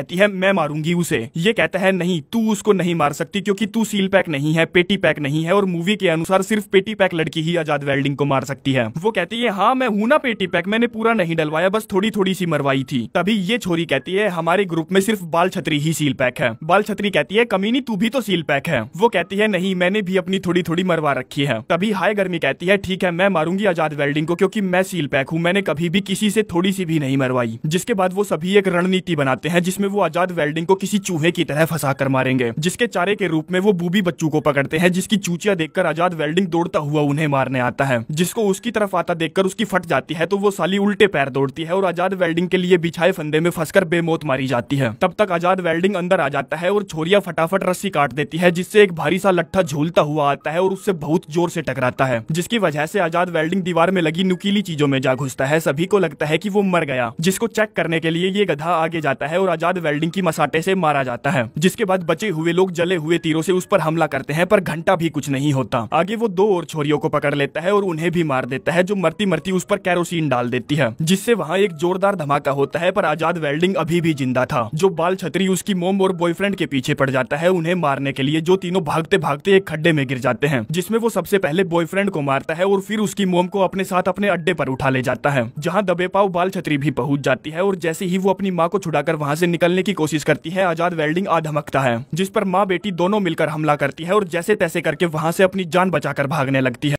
कहती है मैं मारूंगी उसे ये कहता है नहीं तू उसको नहीं मार सकती क्योंकि तू सील पैक नहीं है पेटी पैक नहीं है और मूवी के अनुसार सिर्फ पेटी पैक लड़की ही आजाद वेल्डिंग को मार सकती है वो कहती है हाँ मैं हूँ ना पेटी पैक मैंने पूरा नहीं डलवाया बस थोड़ी थोड़ी सी मरवाई थी तभी ये छोरी कहती है हमारे ग्रुप में सिर्फ बाल छतरी ही सील पैक है बाल छतरी कहती है कमीनी तू भी तो सील पैक है वो कहती है नहीं मैंने भी अपनी थोड़ी थोड़ी मरवा रखी है तभी हाई गर्मी कहती है ठीक है मैं मारूंगी आजाद वेल्डिंग को क्योंकि मैं सील पैक हूँ मैंने कभी भी किसी से थोड़ी सी भी नहीं मरवाई जिसके बाद वो सभी एक रणनीति बनाते हैं जिसमें वो आजाद वेल्डिंग को किसी चूहे की तरह फंसा कर मारेंगे जिसके चारे के रूप में वो बूबी बच्चू को पकड़ते हैं जिसकी चूचिया देखकर आजाद वेल्डिंग दौड़ता हुआ उन्हें मारने आता है जिसको उसकी तरफ आता देखकर उसकी फट जाती है तो वो साली उल्टे पैर दौड़ती है और आजाद वेल्डिंग के लिए बिछाए फंदे में फंसकर बेमौत मारी जाती है तब तक आजाद वेल्डिंग अंदर आ जाता है और छोरिया फटाफट रस्सी काट देती है जिससे एक भारी सा लट्ठा झूलता हुआ आता है और उससे बहुत जोर से टकराता है जिसकी वजह से आजाद वेल्डिंग दीवार में लगी नुकीली चीजों में जा घुसता है सभी को लगता है की वो मर गया जिसको चेक करने के लिए ये गधा आगे जाता है और आजाद वेल्डिंग की मसाटे से मारा जाता है जिसके बाद बचे हुए लोग जले हुए तीरों से उस पर हमला करते हैं पर घंटा भी कुछ नहीं होता आगे वो दो और छोरियों को पकड़ लेता है और उन्हें भी मार देता है जो मरती मरती उस पर कैरोसिन डाल देती है जिससे वहाँ एक जोरदार धमाका होता है पर आजाद वेल्डिंग अभी भी जिंदा था जो बाल छतरी उसकी मोम और बॉयफ्रेंड के पीछे पड़ जाता है उन्हें मारने के लिए जो तीनों भागते भागते एक खड्डे में गिर जाते हैं जिसमे वो सबसे पहले बॉयफ्रेंड को मारता है और फिर उसकी मोम को अपने साथ अपने अड्डे पर उठा ले जाता है जहाँ दबे पाव बाल छतरी भी पहुंच जाती है और जैसे ही वो अपनी माँ को छुड़ाकर वहाँ से निकलने की कोशिश करती है आजाद वेल्डिंग आ धमकता है जिस पर माँ बेटी दोनों मिलकर हमला करती है और जैसे तैसे करके वहां से अपनी जान बचाकर भागने लगती है